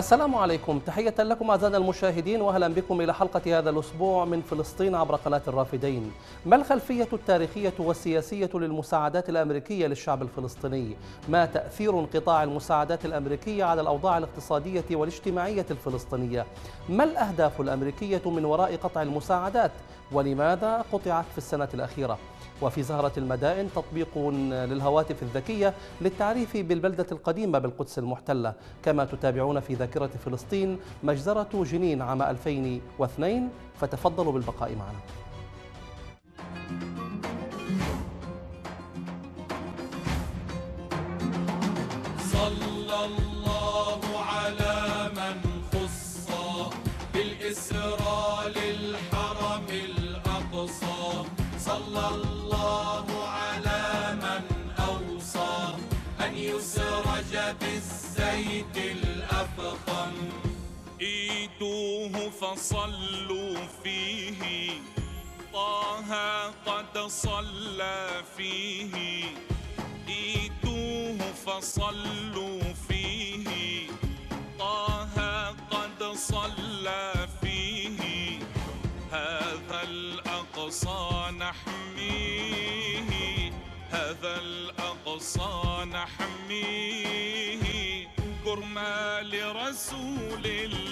السلام عليكم تحية لكم أعزائنا المشاهدين وأهلا بكم إلى حلقة هذا الأسبوع من فلسطين عبر قناة الرافدين ما الخلفية التاريخية والسياسية للمساعدات الأمريكية للشعب الفلسطيني؟ ما تأثير انقطاع المساعدات الأمريكية على الأوضاع الاقتصادية والاجتماعية الفلسطينية؟ ما الأهداف الأمريكية من وراء قطع المساعدات؟ ولماذا قطعت في السنة الأخيرة؟ وفي زهرة المدائن تطبيق للهواتف الذكية للتعريف بالبلدة القديمة بالقدس المحتلة كما تتابعون في ذاكرة فلسطين مجزرة جنين عام 2002 فتفضلوا بالبقاء معنا صلى وجدتوه فصلوا فيه طه قد صلى فيه ايتوه فصلوا فيه طه قد صلى فيه هذا الاقصى نحميه هذا الاقصى نحميه كرمال رسول الله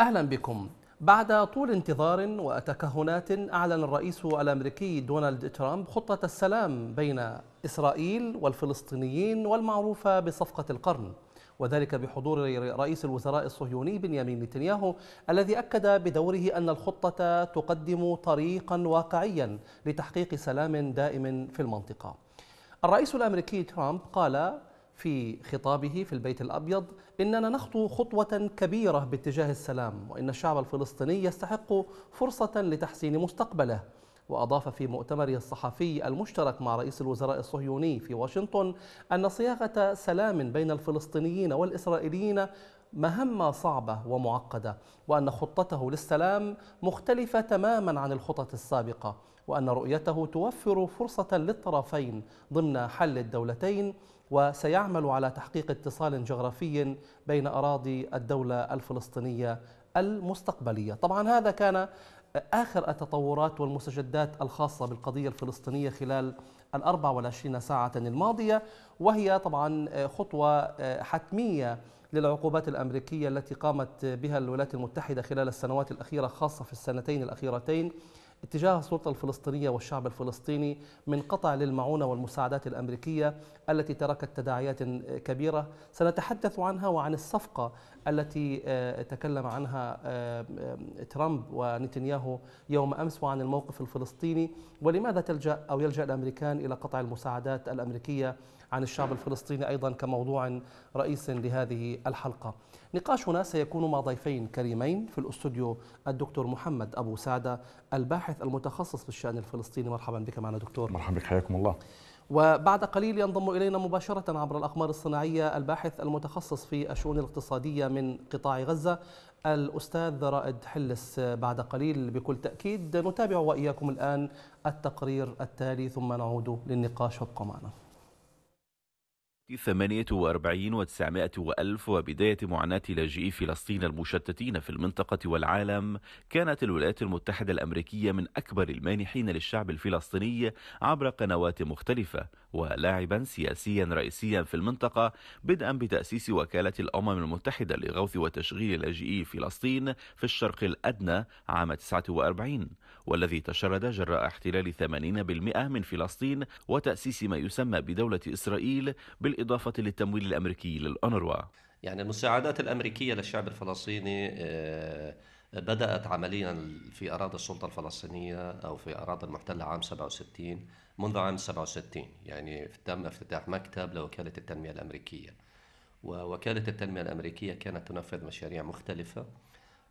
أهلا بكم بعد طول انتظار وتكهنات أعلن الرئيس الأمريكي دونالد ترامب خطة السلام بين إسرائيل والفلسطينيين والمعروفة بصفقة القرن وذلك بحضور رئيس الوزراء الصهيوني بنيامين نتنياهو الذي أكد بدوره أن الخطة تقدم طريقا واقعيا لتحقيق سلام دائم في المنطقة الرئيس الأمريكي ترامب قال في خطابه في البيت الأبيض إننا نخطو خطوة كبيرة باتجاه السلام وإن الشعب الفلسطيني يستحق فرصة لتحسين مستقبله وأضاف في مؤتمره الصحفي المشترك مع رئيس الوزراء الصهيوني في واشنطن أن صياغة سلام بين الفلسطينيين والإسرائيليين مهمة صعبة ومعقدة وأن خطته للسلام مختلفة تماما عن الخطط السابقة وأن رؤيته توفر فرصة للطرفين ضمن حل الدولتين وسيعمل على تحقيق اتصال جغرافي بين أراضي الدولة الفلسطينية المستقبلية طبعا هذا كان آخر التطورات والمستجدات الخاصة بالقضية الفلسطينية خلال ال 24 ساعة الماضية وهي طبعا خطوة حتمية للعقوبات الأمريكية التي قامت بها الولايات المتحدة خلال السنوات الأخيرة خاصة في السنتين الأخيرتين اتجاه السلطة الفلسطينية والشعب الفلسطيني من قطع للمعونة والمساعدات الأمريكية التي تركت تداعيات كبيرة سنتحدث عنها وعن الصفقة التي آه، تكلم عنها آه، ترامب ونتنياهو يوم امس وعن الموقف الفلسطيني ولماذا تلجا او يلجا الامريكان الى قطع المساعدات الامريكيه عن الشعب الفلسطيني ايضا كموضوع رئيس لهذه الحلقه. نقاشنا سيكون مع ضيفين كريمين في الاستوديو الدكتور محمد ابو سعده الباحث المتخصص في الشان الفلسطيني مرحبا بك معنا دكتور. مرحبا بك حياكم الله. وبعد قليل ينضم إلينا مباشرة عبر الأقمار الصناعية الباحث المتخصص في الشؤون الاقتصادية من قطاع غزة الأستاذ رائد حلس بعد قليل بكل تأكيد نتابع وإياكم الآن التقرير التالي ثم نعود للنقاش ابقوا معنا ثمانية وأربعين وتسعمائة وألف وبداية معاناة لاجئي فلسطين المشتتين في المنطقة والعالم كانت الولايات المتحدة الأمريكية من أكبر المانحين للشعب الفلسطيني عبر قنوات مختلفة ولاعبا سياسيا رئيسيا في المنطقة بدءا بتأسيس وكالة الأمم المتحدة لغوث وتشغيل لاجئي فلسطين في الشرق الأدنى عام 49 والذي تشرد جراء احتلال 80% من فلسطين وتأسيس ما يسمى بدولة إسرائيل بالإضافة للتمويل الأمريكي للأونروا يعني المساعدات الأمريكية للشعب الفلسطيني آه، بدأت عمليا في أراضي السلطة الفلسطينية أو في أراضي المحتلة عام 67 منذ عام 67 يعني تم افتتاح مكتب لوكالة التنمية الأمريكية ووكالة التنمية الأمريكية كانت تنفذ مشاريع مختلفة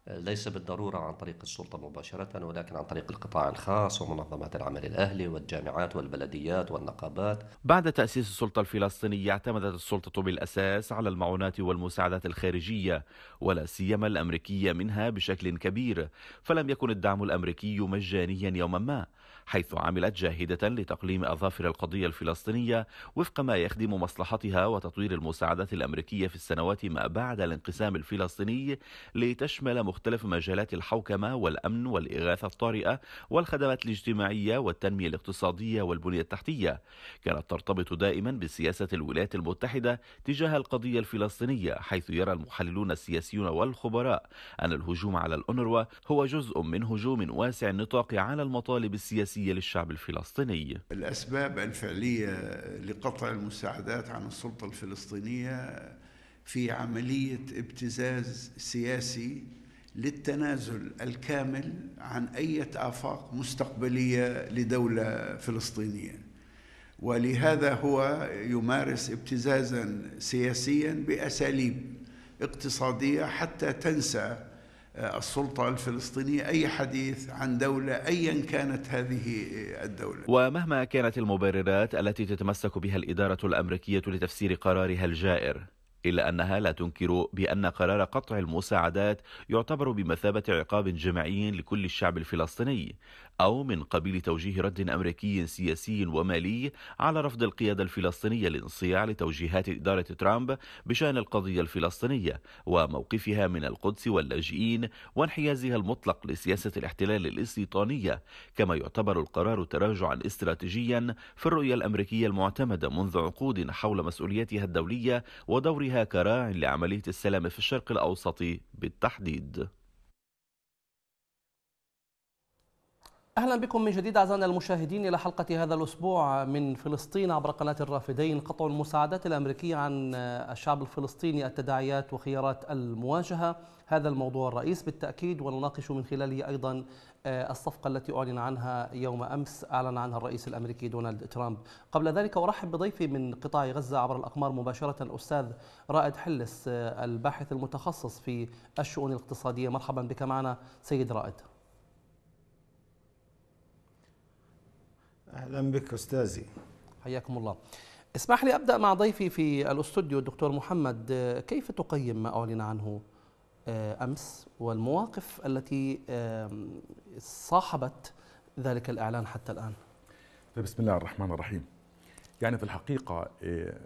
آه، ليس بالضرورة عن طريق السلطة مباشرة ولكن عن طريق القطاع الخاص ومنظمات العمل الأهلي والجامعات والبلديات والنقابات بعد تأسيس السلطة الفلسطينية اعتمدت السلطة بالأساس على المعونات والمساعدات الخارجية ولا سيما الأمريكية منها بشكل كبير فلم يكن الدعم الأمريكي مجانيا يوما ما حيث عملت جاهدة لتقليم أظافر القضية الفلسطينية وفق ما يخدم مصلحتها وتطوير المساعدات الأمريكية في السنوات ما بعد الانقسام الفلسطيني لتشمل مختلف مجالات الحوكمة والأمن والإغاثة الطارئة والخدمات الاجتماعية والتنمية الاقتصادية والبنية التحتية كانت ترتبط دائما بسياسة الولايات المتحدة تجاه القضية الفلسطينية حيث يرى المحللون السياسيون والخبراء أن الهجوم على الأونروا هو جزء من هجوم واسع النطاق على المطالب السياسية الأساسية للشعب الفلسطيني الأسباب الفعلية لقطع المساعدات عن السلطة الفلسطينية في عملية ابتزاز سياسي للتنازل الكامل عن أي آفاق مستقبلية لدولة فلسطينية ولهذا هو يمارس ابتزازا سياسيا بأساليب اقتصادية حتى تنسى آه، السلطة الفلسطينية أي حديث عن دولة أيا كانت هذه آه، الدولة ومهما كانت المبررات التي تتمسك بها الإدارة الأمريكية لتفسير قرارها الجائر إلا أنها لا تنكر بأن قرار قطع المساعدات يعتبر بمثابة عقاب جماعي لكل الشعب الفلسطيني أو من قبيل توجيه رد أمريكي سياسي ومالي على رفض القيادة الفلسطينية الانصياع لتوجيهات إدارة ترامب بشأن القضية الفلسطينية وموقفها من القدس واللاجئين وانحيازها المطلق لسياسة الاحتلال الاستيطانية كما يعتبر القرار تراجعا استراتيجيا في الرؤية الأمريكية المعتمدة منذ عقود حول مسؤوليتها الدولية ودورها كراع لعملية السلام في الشرق الأوسط بالتحديد اهلا بكم من جديد اعزائنا المشاهدين الى حلقه هذا الاسبوع من فلسطين عبر قناه الرافدين قطع المساعدات الامريكيه عن الشعب الفلسطيني التداعيات وخيارات المواجهه هذا الموضوع الرئيس بالتاكيد ونناقش من خلاله ايضا آه، الصفقه التي اعلن عنها يوم امس اعلن عنها الرئيس الامريكي دونالد ترامب قبل ذلك ارحب بضيفي من قطاع غزه عبر الاقمار مباشره الاستاذ رائد حلس آه، الباحث المتخصص في الشؤون الاقتصاديه مرحبا بك معنا سيد رائد اهلا بك استاذي حياكم الله اسمح لي ابدا مع ضيفي في الاستوديو الدكتور محمد كيف تقيم ما اعلن عنه آه، امس والمواقف التي صاحبت ذلك الاعلان حتى الان بسم الله الرحمن الرحيم يعني في الحقيقه آه،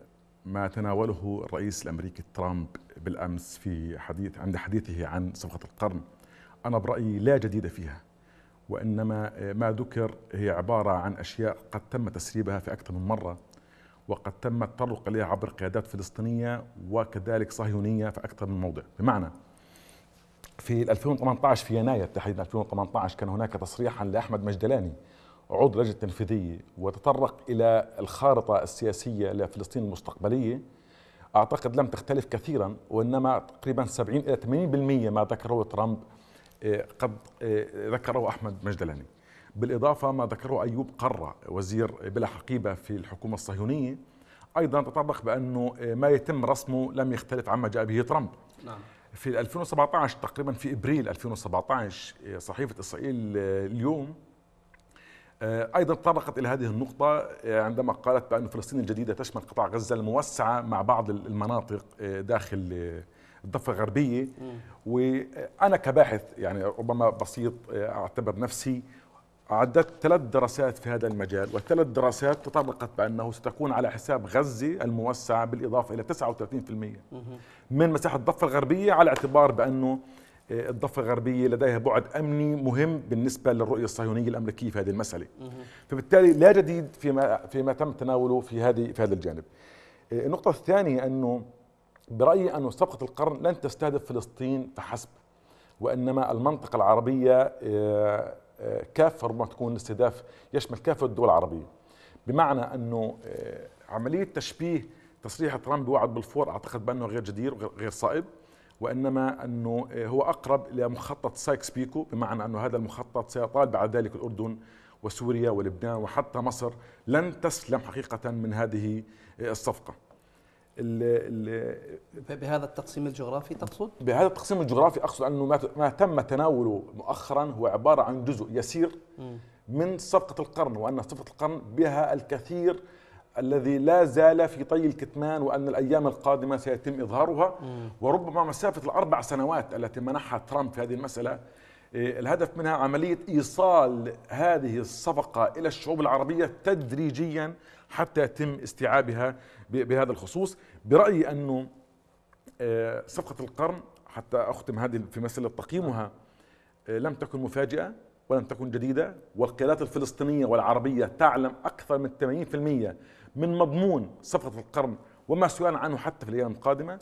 ما تناوله الرئيس الامريكي ترامب بالامس في حديث عند حديثه عن صفقه القرن انا برايي لا جديد فيها وإنما آه، ما ذكر هي عبارة عن أشياء قد تم تسريبها في أكثر من مرة وقد تم التطرق إليها عبر قيادات فلسطينية وكذلك صهيونية في أكثر من موضع بمعنى في 2018 في يناير تحديدا 2018 كان هناك تصريحا لأحمد مجدلاني عضو اللجنة التنفيذية وتطرق إلى الخارطة السياسية لفلسطين المستقبلية أعتقد لم تختلف كثيرا وإنما تقريبا 70 إلى 80% ما ذكره ترامب إيه، قد إيه، ذكره أحمد مجدلاني بالإضافة ما ذكره أيوب قرة وزير بلا حقيبة في الحكومة الصهيونية أيضا تطرق بأنه إيه، ما يتم رسمه لم يختلف عما جاء به ترامب نعم. في 2017 تقريبا في ابريل 2017 صحيفه اسرائيل اليوم ايضا تطرقت الى هذه النقطه عندما قالت بان فلسطين الجديده تشمل قطاع غزه الموسعه مع بعض المناطق داخل الضفه الغربيه وانا كباحث يعني ربما بسيط آه، اعتبر نفسي أعدت ثلاث دراسات في هذا المجال والثلاث دراسات تطرقت بأنه ستكون على حساب غزة الموسعة بالإضافة إلى 39% من مساحة الضفة الغربية على اعتبار بأنه آه، الضفة الغربية لديها بعد أمني مهم بالنسبة للرؤية الصهيونية الأمريكية في هذه المسألة فبالتالي لا جديد فيما, فيما تم تناوله في, هذه في هذا الجانب آه، النقطة الثانية أنه برأيي أن صفقة القرن لن تستهدف فلسطين فحسب وإنما المنطقة العربية آه، آه، كافة ربما تكون الاستهداف يشمل كافة الدول العربية بمعنى أنه آه، عملية تشبيه تصريح ترامب بوعد بالفور أعتقد بأنه غير جدير وغير صائب وإنما أنه هو أقرب إلى مخطط سايكس بيكو بمعنى أنه هذا المخطط سيطال بعد ذلك الأردن وسوريا ولبنان وحتى مصر لن تسلم حقيقة من هذه الصفقة ال ال بهذا التقسيم الجغرافي تقصد؟ بهذا التقسيم الجغرافي اقصد انه ما تم تناوله مؤخرا هو عباره عن جزء يسير من صفقه القرن وان صفقه القرن بها الكثير الذي لا زال في طي الكتمان وان الايام القادمه سيتم اظهارها وربما مسافه الاربع سنوات التي منحها ترامب في هذه المساله إيه، الهدف منها عمليه ايصال هذه الصفقه الى الشعوب العربيه تدريجيا حتى يتم استيعابها بهذا الخصوص برأيي أنه آه، صفقة القرن حتى أختم هذه في مسألة تقييمها آه، لم تكن مفاجئة ولم تكن جديدة والقيادات الفلسطينية والعربية تعلم أكثر من 80% من مضمون صفقة القرن وما سؤال عنه حتى في الأيام القادمة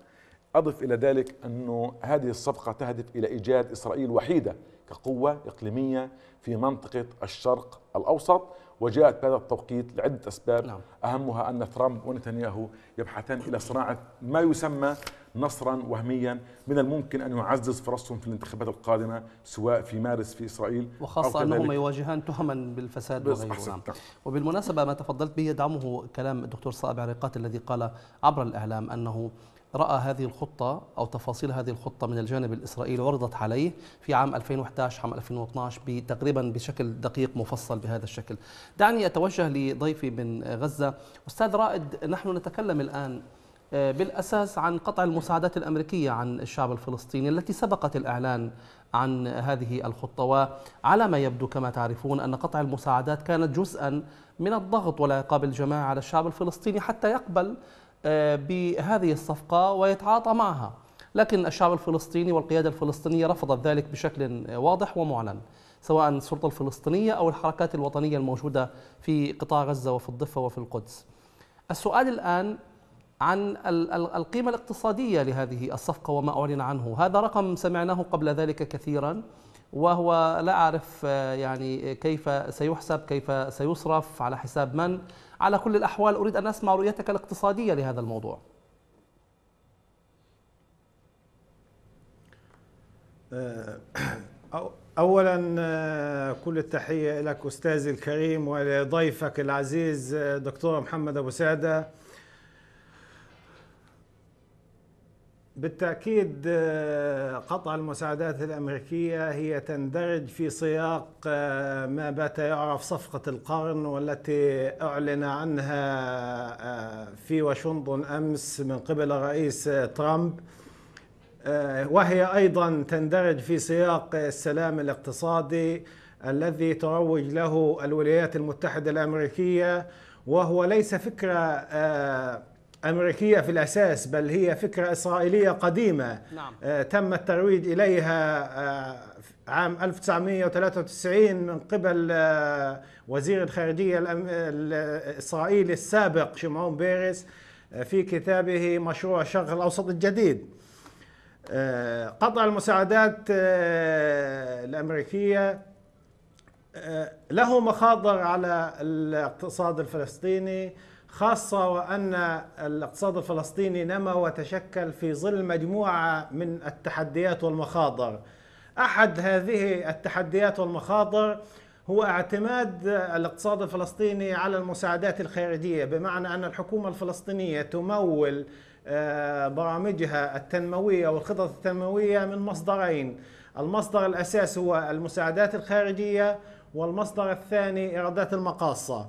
أضف إلى ذلك أن هذه الصفقة تهدف إلى إيجاد إسرائيل وحيدة كقوة إقليمية في منطقة الشرق الأوسط وجاءت بهذا التوقيت لعدة أسباب نعم. أهمها أن ترامب ونتنياهو يبحثان إلى صناعة ما يسمى نصرا وهميا من الممكن أن يعزز فرصهم في الانتخابات القادمة سواء في مارس في إسرائيل وخاصة أنهما يواجهان تهما بالفساد وغيره نعم. وبالمناسبة ما تفضلت به يدعمه كلام الدكتور صائب عريقات الذي قال عبر الإعلام أنه رأى هذه الخطة أو تفاصيل هذه الخطة من الجانب الإسرائيلي وردت عليه في عام 2011 عام 2012 تقريبا بشكل دقيق مفصل بهذا الشكل دعني أتوجه لضيفي من غزة أستاذ رائد نحن نتكلم الآن آه، بالأساس عن قطع المساعدات الأمريكية عن الشعب الفلسطيني التي سبقت الإعلان عن هذه الخطة وعلى ما يبدو كما تعرفون أن قطع المساعدات كانت جزءا من الضغط والعقاب الجماعي على الشعب الفلسطيني حتى يقبل آه، بهذه الصفقة ويتعاطى معها لكن الشعب الفلسطيني والقيادة الفلسطينية رفضت ذلك بشكل واضح ومعلن سواء السلطة الفلسطينية أو الحركات الوطنية الموجودة في قطاع غزة وفي الضفة وفي القدس السؤال الآن عن القيمة الاقتصادية لهذه الصفقة وما أعلن عنه هذا رقم سمعناه قبل ذلك كثيرا وهو لا أعرف آه، يعني آه، كيف سيحسب كيف سيصرف على حساب من على كل الأحوال أريد أن أسمع رؤيتك الاقتصادية لهذا الموضوع آه، اولا كل التحيه لك استاذي الكريم ولضيفك العزيز دكتور محمد ابو سعده بالتاكيد آه، قطع المساعدات الامريكيه هي تندرج في سياق آه، ما بات يعرف صفقه القرن والتي اعلن عنها آه، في واشنطن امس من قبل الرئيس ترامب وهي ايضا تندرج في سياق السلام الاقتصادي الذي تروج له الولايات المتحده الامريكيه وهو ليس فكره أمريكية في الأساس بل هي فكرة إسرائيلية قديمة نعم. آه، تم الترويج إليها آه، عام 1993 من قبل آه، وزير الخارجية الإسرائيلي السابق شمعون بيرس في كتابه مشروع الشرق الأوسط الجديد قطع المساعدات الأمريكية له مخاطر على الاقتصاد الفلسطيني خاصة وأن الاقتصاد الفلسطيني نما وتشكل في ظل مجموعة من التحديات والمخاطر أحد هذه التحديات والمخاطر هو اعتماد الاقتصاد الفلسطيني على المساعدات الخارجية بمعنى أن الحكومة الفلسطينية تمول آه، برامجها التنموية والخطط التنموية من مصدرين المصدر الأساس هو المساعدات الخارجية والمصدر الثاني إيرادات المقاصة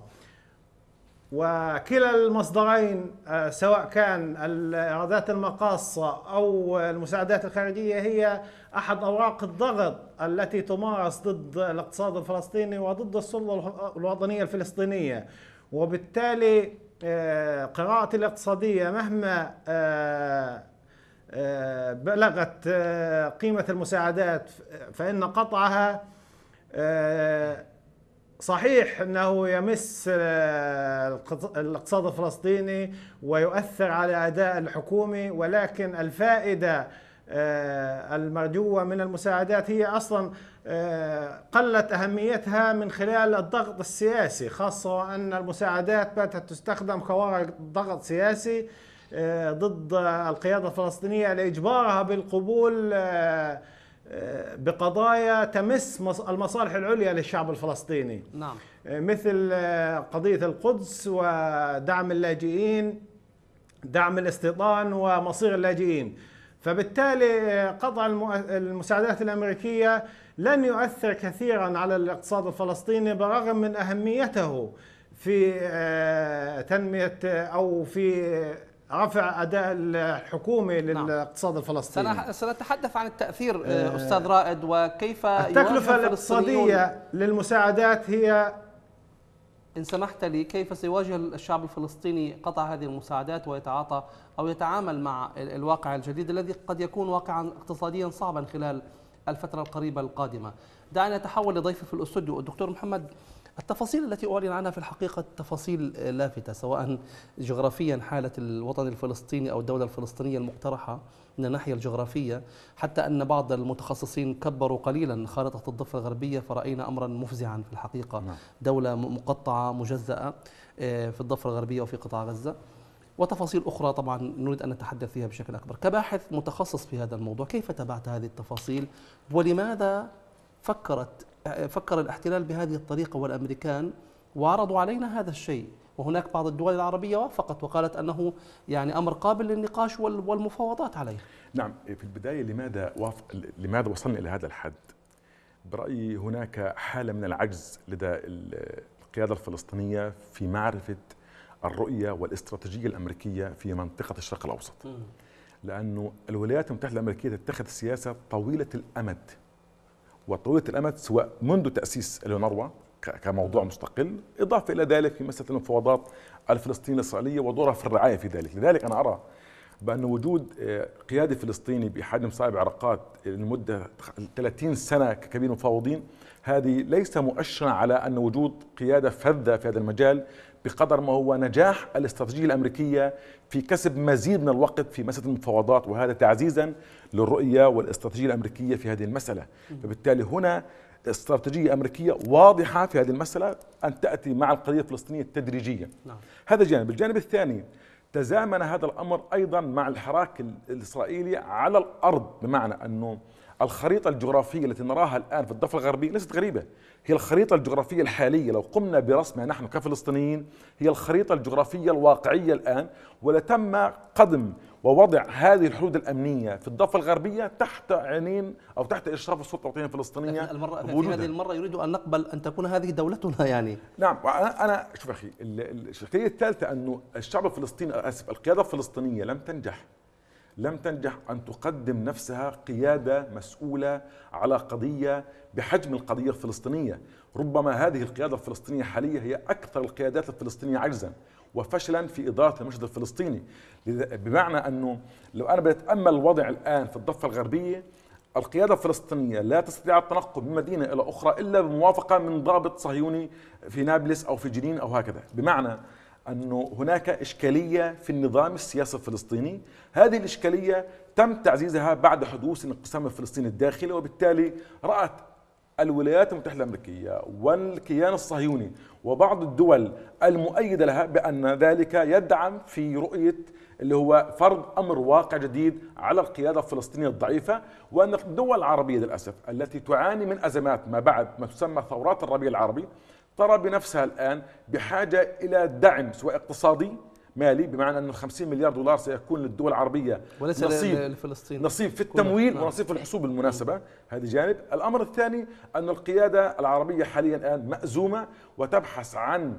وكلا المصدرين آه، سواء كان الإيرادات المقاصة أو المساعدات الخارجية هي أحد أوراق الضغط التي تمارس ضد الاقتصاد الفلسطيني وضد السلطة الوطنية الفلسطينية وبالتالي آه، قراءة الاقتصادية مهما آه، بلغت قيمة المساعدات فإن قطعها صحيح انه يمس آه، الاقتصاد الفلسطيني ويؤثر على اداء الحكومي ولكن الفائده آه، المرجوه من المساعدات هي اصلا آه، قلت اهميتها من خلال الضغط السياسي خاصه ان المساعدات باتت تستخدم خوارق ضغط سياسي ضد القياده الفلسطينيه لاجبارها بالقبول بقضايا تمس المصالح العليا للشعب الفلسطيني نعم. آه، مثل آه، قضية القدس ودعم اللاجئين دعم الاستيطان ومصير اللاجئين فبالتالي آه، قطع المساعدات الأمريكية لن يؤثر كثيرا على الاقتصاد الفلسطيني برغم من أهميته في تنمية أو في رفع اداء الحكومه نعم. للاقتصاد الفلسطيني سنتحدث عن التاثير آه، آه، استاذ رائد وكيف التكلفه الاقتصاديه للمساعدات هي ان سمحت لي كيف سيواجه الشعب الفلسطيني قطع هذه المساعدات ويتعاطى او يتعامل مع الواقع الجديد الذي قد يكون واقعا اقتصاديا صعبا خلال الفتره القريبه القادمه دعنا نتحول لضيفي في الاستوديو الدكتور محمد التفاصيل التي أعلن عنها في الحقيقة تفاصيل لافتة سواء جغرافيا حالة الوطن الفلسطيني أو الدولة الفلسطينية المقترحة من الناحية الجغرافية حتى أن بعض المتخصصين كبروا قليلا خارطة الضفة الغربية فرأينا أمرا مفزعا في الحقيقة نعم. دولة مقطعة مجزأة آه، في الضفة الغربية وفي قطاع غزة وتفاصيل أخرى طبعا نريد أن نتحدث فيها بشكل أكبر كباحث متخصص في هذا الموضوع كيف تابعت هذه التفاصيل ولماذا فكرت فكر الاحتلال بهذه الطريقة والأمريكان وعرضوا علينا هذا الشيء وهناك بعض الدول العربية وافقت وقالت أنه يعني أمر قابل للنقاش والمفاوضات عليه نعم في البداية لماذا, وف... لماذا وصلنا إلى هذا الحد؟ برأيي هناك حالة من العجز لدى القيادة الفلسطينية في معرفة الرؤية والاستراتيجية الأمريكية في منطقة الشرق الأوسط لأنه الولايات المتحدة الأمريكية تتخذ سياسة طويلة الأمد وطويله الامد سواء منذ تاسيس اليونروا كموضوع مستقل اضافه الى ذلك في مساله المفاوضات الفلسطينيه الاسرائيليه ودورها في الرعايه في ذلك لذلك انا ارى بان وجود آه، قياده فلسطيني باحد مصائب عرقات لمده 30 سنه ككبير مفاوضين هذه ليس مؤشرا على ان وجود قياده فذه في هذا المجال بقدر ما هو نجاح الاستراتيجيه الامريكيه في كسب مزيد من الوقت في مساله المفاوضات وهذا تعزيزا للرؤية والاستراتيجية الأمريكية في هذه المسألة فبالتالي هنا استراتيجية أمريكية واضحة في هذه المسألة أن تأتي مع القضية الفلسطينية تدريجيا نعم. هذا جانب الجانب الثاني تزامن هذا الأمر أيضا مع الحراك الإسرائيلي على الأرض بمعنى أنه الخريطة الجغرافية التي نراها الآن في الضفة الغربية ليست غريبة هي الخريطة الجغرافية الحالية لو قمنا برسمها نحن كفلسطينيين هي الخريطة الجغرافية الواقعية الآن ولتم قدم ووضع هذه الحدود الأمنية في الضفة الغربية تحت عينين أو تحت إشراف السلطة الوطنية الفلسطينية المرة في هذه المرة يريد أن نقبل أن تكون هذه دولتنا يعني نعم أنا شوف أخي الشكلية الثالثة أنه الشعب الفلسطيني آسف القيادة الفلسطينية لم تنجح لم تنجح أن تقدم نفسها قيادة مسؤولة على قضية بحجم القضية الفلسطينية ربما هذه القيادة الفلسطينية حاليا هي أكثر القيادات الفلسطينية عجزا وفشلا في إدارة المشهد الفلسطيني بمعنى أنه لو أنا بتأمل الوضع الآن في الضفة الغربية القيادة الفلسطينية لا تستطيع التنقل من مدينة إلى أخرى إلا بموافقة من ضابط صهيوني في نابلس أو في جنين أو هكذا بمعنى أنه هناك إشكالية في النظام السياسي الفلسطيني هذه الإشكالية تم تعزيزها بعد حدوث الانقسام الفلسطيني الداخلي وبالتالي رأت الولايات المتحدة الأمريكية والكيان الصهيوني وبعض الدول المؤيدة لها بأن ذلك يدعم في رؤية اللي هو فرض أمر واقع جديد على القيادة الفلسطينية الضعيفة وأن الدول العربية للأسف التي تعاني من أزمات ما بعد ما تسمى ثورات الربيع العربي ترى بنفسها الآن بحاجة إلى دعم سواء اقتصادي مالي بمعنى أن 50 مليار دولار سيكون للدول العربية وليس نصيب لفلسطين نصيب في التمويل نعم. ونصيب في الحصول بالمناسبة هذا جانب الأمر الثاني أن القيادة العربية حاليا الآن مأزومة وتبحث عن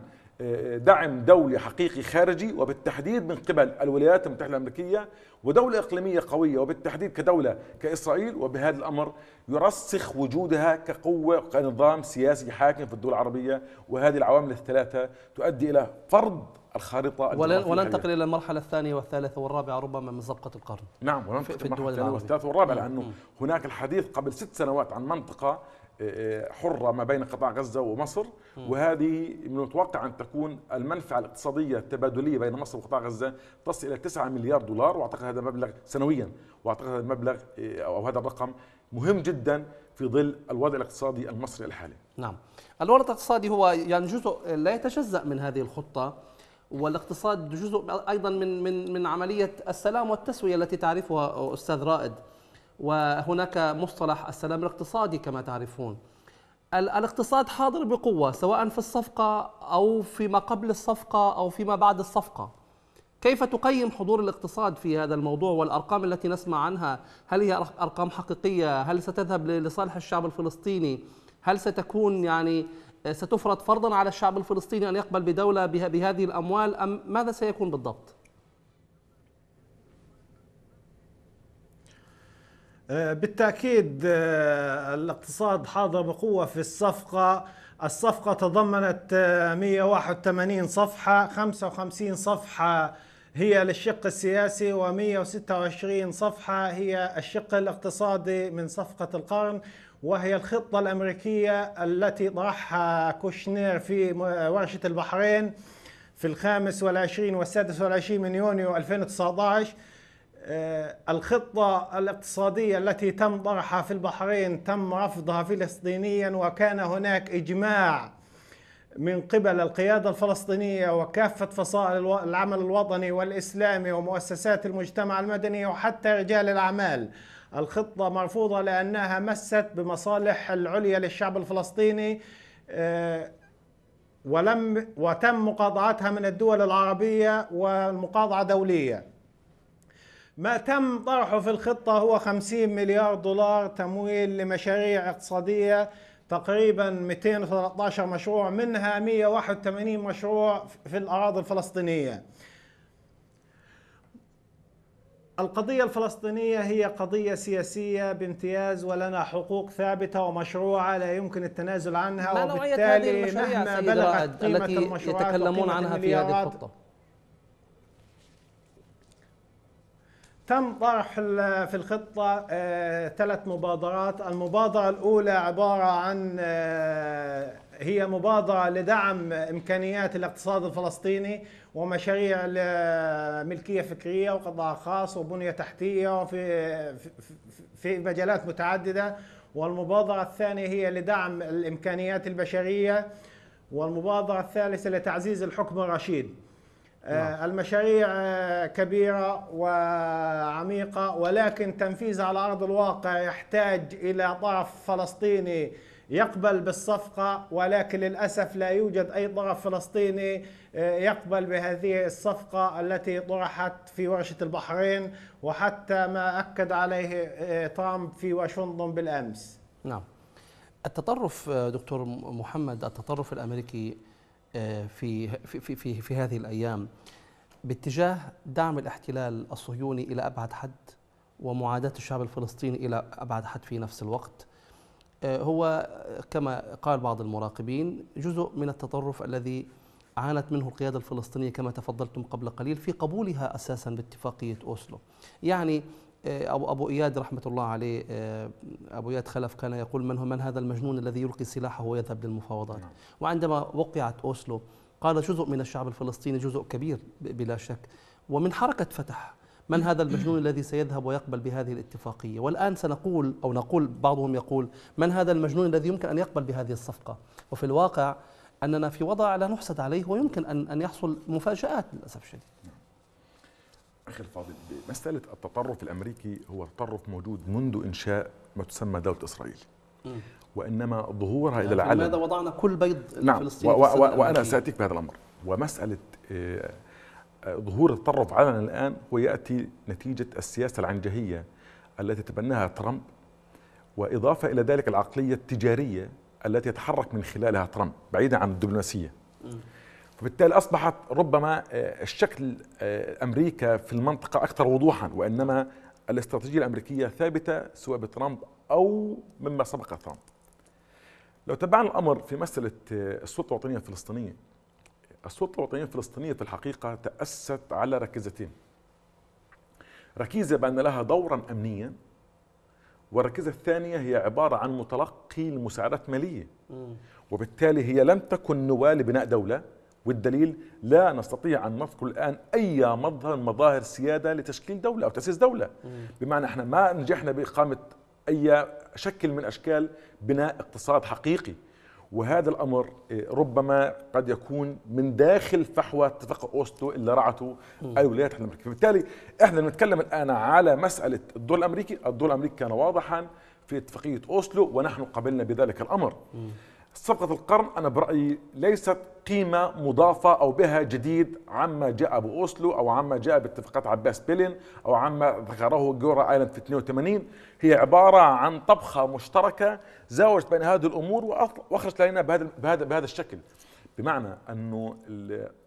دعم دولي حقيقي خارجي وبالتحديد من قبل الولايات المتحدة الأمريكية ودولة إقليمية قوية وبالتحديد كدولة كإسرائيل وبهذا الأمر يرسخ وجودها كقوة وكنظام سياسي حاكم في الدول العربية وهذه العوامل الثلاثة تؤدي إلى فرض الخارطة ولننتقل إلى المرحلة الثانية والثالثة والرابعة ربما من زبقة القرن نعم ولننتقل الى المرحله الثانيه والثالثة والرابعة نعم. لأنه هناك الحديث قبل ست سنوات عن منطقة حرة ما بين قطاع غزة ومصر وهذه من المتوقع أن تكون المنفعة الاقتصادية التبادلية بين مصر وقطاع غزة تصل إلى 9 مليار دولار وأعتقد هذا المبلغ سنويا وأعتقد هذا المبلغ آه، أو هذا الرقم مهم جدا في ظل الوضع الاقتصادي المصري الحالي نعم الوضع الاقتصادي هو يعني جزء لا يتجزأ من هذه الخطة والاقتصاد جزء أيضا من, من, من عملية السلام والتسوية التي تعرفها أستاذ رائد وهناك مصطلح السلام الاقتصادي كما تعرفون الاقتصاد حاضر بقوة سواء في الصفقة أو فيما قبل الصفقة أو فيما بعد الصفقة كيف تقيم حضور الاقتصاد في هذا الموضوع والأرقام التي نسمع عنها هل هي أرقام حقيقية هل ستذهب لصالح الشعب الفلسطيني هل ستكون يعني ستفرض فرضا على الشعب الفلسطيني أن يقبل بدولة بهذه الأموال أم ماذا سيكون بالضبط آه، بالتأكيد آه، الاقتصاد حاضر بقوة في الصفقة الصفقة تضمنت 181 آه، صفحة 55 صفحة هي للشق السياسي و126 صفحة هي الشق الاقتصادي من صفقة القرن وهي الخطة الأمريكية التي طرحها كوشنير في ورشة البحرين في الخامس والعشرين والسادس والعشرين من يونيو 2019 آه، الخطة الاقتصادية التي تم طرحها في البحرين تم رفضها فلسطينيا وكان هناك إجماع من قبل القيادة الفلسطينية وكافة فصائل العمل الوطني والإسلامي ومؤسسات المجتمع المدني وحتى رجال الأعمال الخطة مرفوضة لأنها مست بمصالح العليا للشعب الفلسطيني آه، ولم وتم مقاطعتها من الدول العربية والمقاطعة دولية ما تم طرحه في الخطة هو 50 مليار دولار تمويل لمشاريع اقتصادية تقريبا 213 مشروع منها 181 مشروع في الأراضي الفلسطينية القضية الفلسطينية هي قضية سياسية بامتياز ولنا حقوق ثابتة ومشروعة لا يمكن التنازل عنها وبالتالي مهما بلغت قيمة التي المشروعات يتكلمون عنها في هذه الخطة تم طرح في الخطة آه، ثلاث مبادرات المبادرة الأولى عبارة عن آه، هي مبادرة لدعم إمكانيات الاقتصاد الفلسطيني ومشاريع ملكية فكرية وقطاع خاص وبنية تحتية في, في مجالات متعددة والمبادرة الثانية هي لدعم الإمكانيات البشرية والمبادرة الثالثة لتعزيز الحكم الرشيد نعم. آه، المشاريع آه، كبيرة وعميقة ولكن تنفيذها على أرض الواقع يحتاج إلى طرف فلسطيني يقبل بالصفقة ولكن للأسف لا يوجد أي طرف فلسطيني آه، يقبل بهذه الصفقة التي طرحت في ورشة البحرين وحتى ما أكد عليه ترامب في واشنطن بالأمس نعم التطرف دكتور محمد التطرف الأمريكي في في في في هذه الايام باتجاه دعم الاحتلال الصهيوني الى ابعد حد ومعاداه الشعب الفلسطيني الى ابعد حد في نفس الوقت آه، هو كما قال بعض المراقبين جزء من التطرف الذي عانت منه القيادة الفلسطينية كما تفضلتم قبل قليل في قبولها أساسا باتفاقية أوسلو يعني آه، أبو, أبو إياد رحمة الله عليه آه، أبو إياد خلف كان يقول من هو من هذا المجنون الذي يلقي سلاحه ويذهب للمفاوضات نعم. وعندما وقعت أوسلو قال جزء من الشعب الفلسطيني جزء كبير بلا شك ومن حركة فتح من هذا المجنون الذي سيذهب ويقبل بهذه الاتفاقية والآن سنقول أو نقول بعضهم يقول من هذا المجنون الذي يمكن أن يقبل بهذه الصفقة وفي الواقع أننا في وضع لا نحسد عليه ويمكن أن يحصل مفاجآت للأسف الشديد نعم. اخي الفاضل مساله التطرف الامريكي هو تطرف موجود منذ انشاء ما تسمى دوله اسرائيل وانما ظهورها الى يعني العالم لماذا وضعنا كل بيض نعم فلسطين وانا ساتيك بهذا الامر ومساله آه، آه، ظهور التطرف علنا الان هو ياتي نتيجه السياسه العنجهيه التي تبناها ترامب واضافه الى ذلك العقليه التجاريه التي يتحرك من خلالها ترامب بعيدا عن الدبلوماسيه فبالتالي اصبحت ربما آه، الشكل آه، امريكا في المنطقه اكثر وضوحا وانما الاستراتيجيه الامريكيه ثابته سواء بترامب او مما سبق ترامب. لو تبعنا الامر في مساله آه، السلطه الوطنيه الفلسطينيه السلطه الوطنيه الفلسطينيه في الحقيقه تاسست على ركيزتين. ركيزه بان لها دورا امنيا والركيزه الثانيه هي عباره عن متلقي لمساعدات ماليه. وبالتالي هي لم تكن نواه لبناء دوله والدليل لا نستطيع أن نذكر الآن أي مظهر مظاهر سيادة لتشكيل دولة أو تأسيس دولة بمعنى إحنا ما نجحنا بإقامة أي شكل من أشكال بناء اقتصاد حقيقي وهذا الامر إيه، ربما قد يكون من داخل فحوى اتفاق اوسلو اللي رعته الولايات المتحده الامريكيه، بالتالي احنا بنتكلم الان على مساله الدور الامريكي، الدور الامريكي كان واضحا في اتفاقيه اوسلو ونحن قبلنا بذلك الامر. صفقه القرن انا برايي ليست قيمة مضافة أو بها جديد عما جاء بأوسلو أو عما جاء باتفاقات عباس بيلين أو عما ذكره جورا آيلاند في 82 هي عبارة عن طبخة مشتركة زاوجت بين هذه الأمور وأخرجت لنا بهذا, بهذا, بهذا الشكل بمعنى أنه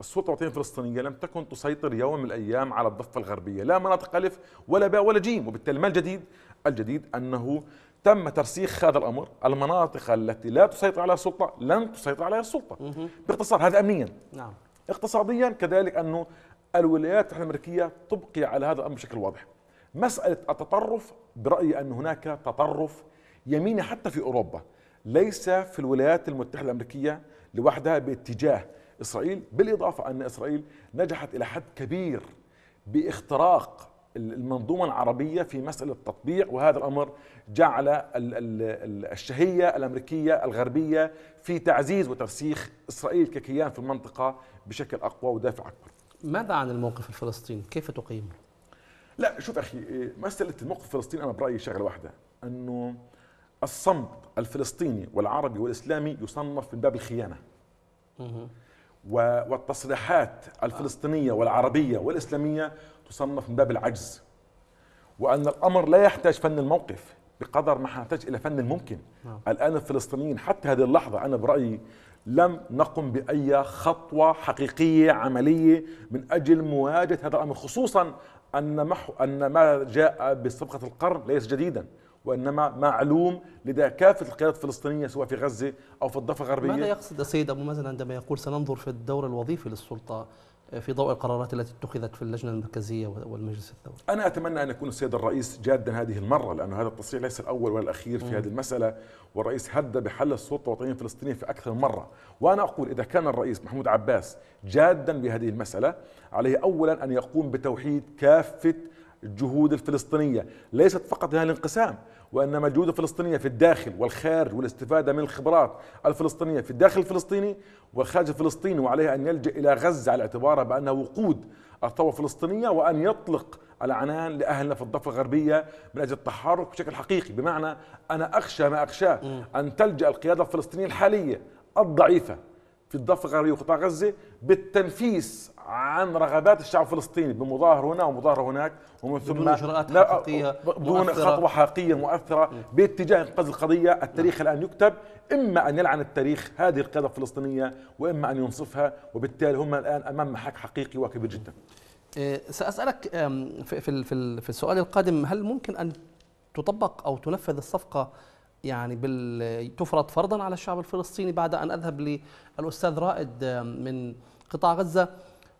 السلطة الوطنية الفلسطينية لم تكن تسيطر يوم من الأيام على الضفة الغربية لا مناطق ألف ولا باء ولا جيم وبالتالي ما الجديد؟ الجديد أنه تم ترسيخ هذا الامر، المناطق التي لا تسيطر عليها السلطه لن تسيطر عليها السلطه. باختصار هذا امنيا. نعم. اقتصاديا كذلك انه الولايات المتحده الامريكيه تبقي على هذا الامر بشكل واضح. مساله التطرف برايي ان هناك تطرف يميني حتى في اوروبا، ليس في الولايات المتحده الامريكيه لوحدها باتجاه اسرائيل، بالاضافه ان اسرائيل نجحت الى حد كبير باختراق المنظومة العربية في مسألة التطبيع وهذا الأمر جعل الشهية الأمريكية الغربية في تعزيز وترسيخ إسرائيل ككيان في المنطقة بشكل أقوى ودافع أكبر ماذا عن الموقف الفلسطيني؟ كيف تقيمه؟ لا شوف أخي مسألة الموقف الفلسطيني أنا برأيي شغلة واحدة أنه الصمت الفلسطيني والعربي والإسلامي يصنف من باب الخيانة والتصريحات الفلسطينية والعربية والإسلامية تصنف من باب العجز وأن الأمر لا يحتاج فن الموقف بقدر ما يحتاج إلى فن الممكن نعم. الآن الفلسطينيين حتى هذه اللحظة أنا برأيي لم نقم بأي خطوة حقيقية عملية من أجل مواجهة هذا الأمر خصوصا أن, محو أن ما جاء بصفقة القرن ليس جديدا وانما معلوم لدى كافه القيادات الفلسطينيه سواء في غزه او في الضفه الغربيه ماذا يقصد السيد ابو مازن عندما يقول سننظر في الدور الوظيفي للسلطه في ضوء القرارات التي اتخذت في اللجنه المركزيه والمجلس الثوري. انا اتمنى ان يكون السيد الرئيس جادا هذه المره لانه هذا التصريح ليس الاول ولا الاخير في م. هذه المساله والرئيس هدد بحل السلطه الوطنيه الفلسطينيه في اكثر من مره، وانا اقول اذا كان الرئيس محمود عباس جادا بهذه المساله عليه اولا ان يقوم بتوحيد كافه الجهود الفلسطينية ليست فقط هذا الانقسام وإنما الجهود الفلسطينية في الداخل والخارج والاستفادة من الخبرات الفلسطينية في الداخل الفلسطيني والخارج الفلسطيني وعليها أن يلجأ إلى غزة على اعتبارها بأنها وقود الثورة الفلسطينية وأن يطلق العنان لأهلنا في الضفة الغربية من أجل التحرك بشكل حقيقي بمعنى أنا أخشى ما أخشاه أن تلجأ القيادة الفلسطينية الحالية الضعيفة في الضفة الغربية وقطاع غزة بالتنفيس عن رغبات الشعب الفلسطيني بمظاهرة هنا ومظاهرة هناك ومن ثم بدون إجراءات حقيقية بدون خطوة حقيقية مؤثرة إيه. باتجاه إنقاذ القضية نعم. التاريخ الآن يكتب إما أن يلعن التاريخ هذه القيادة الفلسطينية وإما أن ينصفها وبالتالي هم الآن أمام محك حقيقي وكبير جدا إيه، سأسألك في, في السؤال القادم هل ممكن أن تطبق أو تنفذ الصفقة يعني بال... تفرض فرضا على الشعب الفلسطيني بعد ان اذهب للاستاذ رائد من قطاع غزه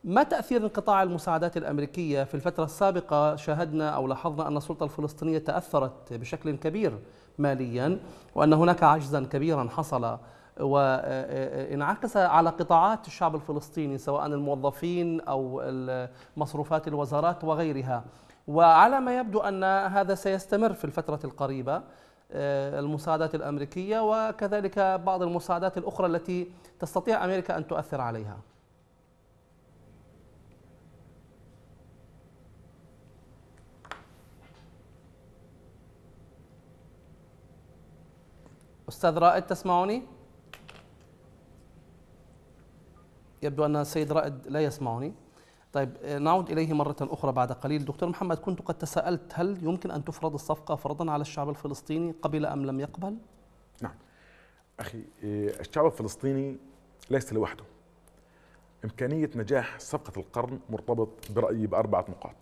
ما تاثير انقطاع المساعدات الامريكيه في الفتره السابقه شاهدنا او لاحظنا ان السلطه الفلسطينيه تاثرت بشكل كبير ماليا وان هناك عجزا كبيرا حصل وانعكس على قطاعات الشعب الفلسطيني سواء الموظفين او مصروفات الوزارات وغيرها وعلى ما يبدو ان هذا سيستمر في الفتره القريبه آه، المساعدات الامريكيه وكذلك بعض المساعدات الاخرى التي تستطيع امريكا ان تؤثر عليها. استاذ رائد تسمعني؟ يبدو ان السيد رائد لا يسمعني. طيب آه، نعود إليه مرة أخرى بعد قليل دكتور محمد كنت قد تساءلت هل يمكن أن تفرض الصفقة فرضا على الشعب الفلسطيني قبل أم لم يقبل؟ نعم أخي آه، الشعب الفلسطيني ليس لوحده إمكانية نجاح صفقة القرن مرتبط برأيي بأربعة نقاط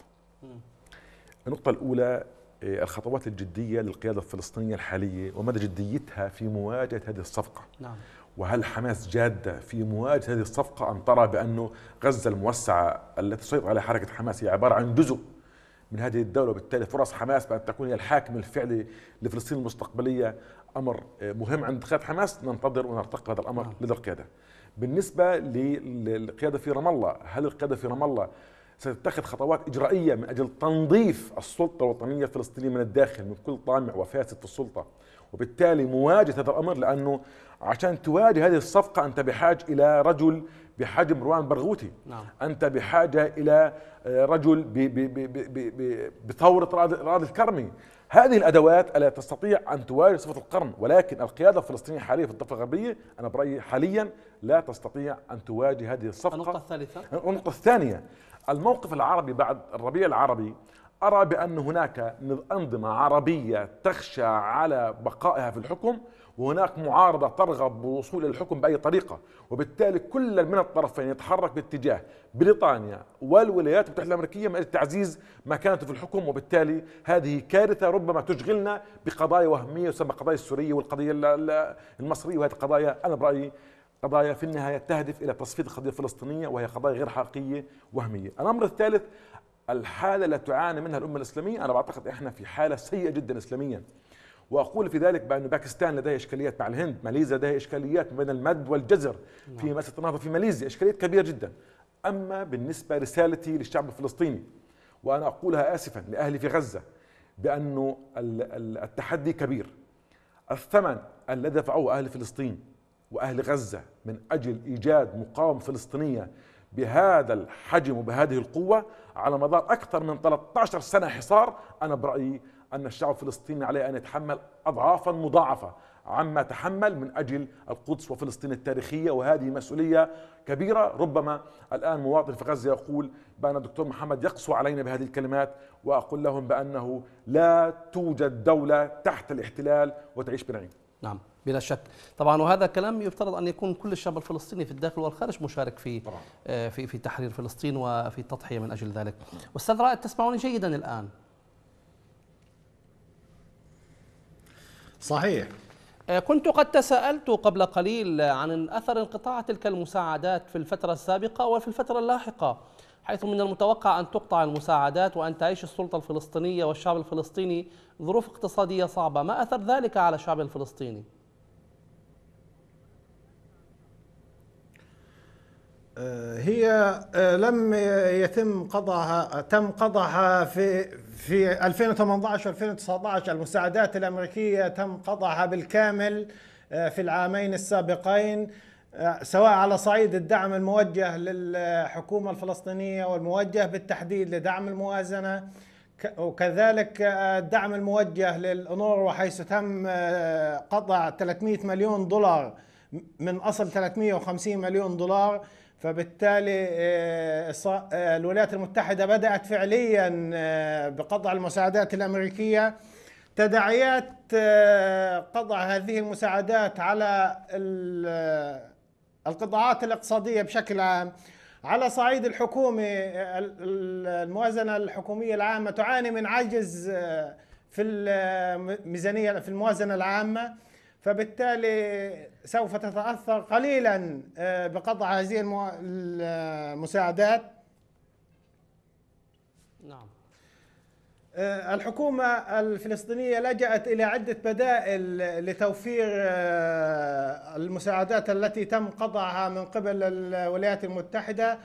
النقطة الأولى آه، الخطوات الجدية للقيادة الفلسطينية الحالية ومدى جديتها في مواجهة هذه الصفقة نعم وهل حماس جادة في مواجهة هذه الصفقة أم ترى بأنه غزة الموسعة التي تسيطر عليها حركة حماس هي عبارة عن جزء من هذه الدولة وبالتالي فرص حماس بأن تكون هي الحاكم الفعلي لفلسطين المستقبلية أمر مهم عند قيادة حماس ننتظر ونرتقي هذا الأمر آه. لدى القيادة بالنسبة للقيادة في رام الله هل القيادة في رام الله ستتخذ خطوات إجرائية من أجل تنظيف السلطة الوطنية الفلسطينية من الداخل من كل طامع وفاسد في السلطة وبالتالي مواجهة هذا الأمر لأنه عشان تواجه هذه الصفقة أنت بحاجة إلى رجل بحجم روان برغوثي نعم. أنت بحاجة إلى آه، رجل بثورة راضي الكرمي هذه الأدوات ألا تستطيع أن تواجه صفة القرن ولكن القيادة الفلسطينية حاليا في الضفة الغربية أنا برأيي حاليا لا تستطيع أن تواجه هذه الصفقة النقطة الثالثة النقطة الثانية الموقف العربي بعد الربيع العربي أرى بأن هناك أنظمة عربية تخشى على بقائها في الحكم وهناك معارضة ترغب بالوصول إلى الحكم بأي طريقة وبالتالي كل من الطرفين يتحرك باتجاه بريطانيا والولايات المتحدة الأمريكية من أجل تعزيز مكانته في الحكم وبالتالي هذه كارثة ربما تشغلنا بقضايا وهمية تسمى القضايا السورية والقضية المصرية وهذه القضايا أنا برأيي قضايا في النهاية تهدف إلى تصفية القضية الفلسطينية وهي قضايا غير حقيقية وهمية الأمر الثالث الحالة التي تعاني منها الأمة الإسلامية أنا بعتقد إحنا في حالة سيئة جدا إسلاميا واقول في ذلك بان باكستان لديها اشكاليات مع الهند، ماليزيا لديها اشكاليات بين المد والجزر في مساله نعم. النهضه في ماليزيا، اشكاليات كبيره جدا. اما بالنسبه رسالتي للشعب الفلسطيني وانا اقولها اسفا لاهلي في غزه بانه التحدي كبير. الثمن الذي دفعوه اهل فلسطين واهل غزه من اجل ايجاد مقاومه فلسطينيه بهذا الحجم وبهذه القوة على مدار أكثر من 13 سنة حصار أنا برأيي أن الشعب الفلسطيني عليه أن يتحمل أضعافا مضاعفة عما تحمل من أجل القدس وفلسطين التاريخية وهذه مسؤولية كبيرة ربما الآن مواطن في غزة يقول بأن الدكتور محمد يقسو علينا بهذه الكلمات وأقول لهم بأنه لا توجد دولة تحت الاحتلال وتعيش بنعيم نعم بلا شك طبعا وهذا كلام يفترض ان يكون كل الشعب الفلسطيني في الداخل والخارج مشارك في طبعا. آه، في في تحرير فلسطين وفي التضحيه من اجل ذلك أستاذ رائد تسمعوني جيدا الان صحيح آه، كنت قد تساءلت قبل قليل عن أثر انقطاع تلك المساعدات في الفترة السابقة وفي الفترة اللاحقة حيث من المتوقع أن تقطع المساعدات وأن تعيش السلطة الفلسطينية والشعب الفلسطيني ظروف اقتصادية صعبة ما أثر ذلك على الشعب الفلسطيني؟ آه، هي آه، لم يتم قضاها تم قضاها في في 2018 و2019 المساعدات الامريكيه تم قضاها بالكامل آه، في العامين السابقين سواء على صعيد الدعم الموجه للحكومه الفلسطينيه والموجه بالتحديد لدعم الموازنه وكذلك الدعم الموجه للأنوروا حيث تم قطع 300 مليون دولار من أصل 350 مليون دولار فبالتالي آه، آه، الولايات المتحدة بدأت فعليا آه، بقطع المساعدات الأمريكية تداعيات قطع هذه المساعدات على القطاعات الاقتصادية بشكل عام على صعيد الحكومة الموازنة الحكومية العامة تعاني من عجز في الميزانية في الموازنة العامة فبالتالي سوف تتاثر قليلا آه، بقطع هذه المساعدات نعم آه، الحكومة الفلسطينية لجأت إلى عدة بدائل لتوفير آه، المساعدات التي تم قطعها من قبل الولايات المتحدة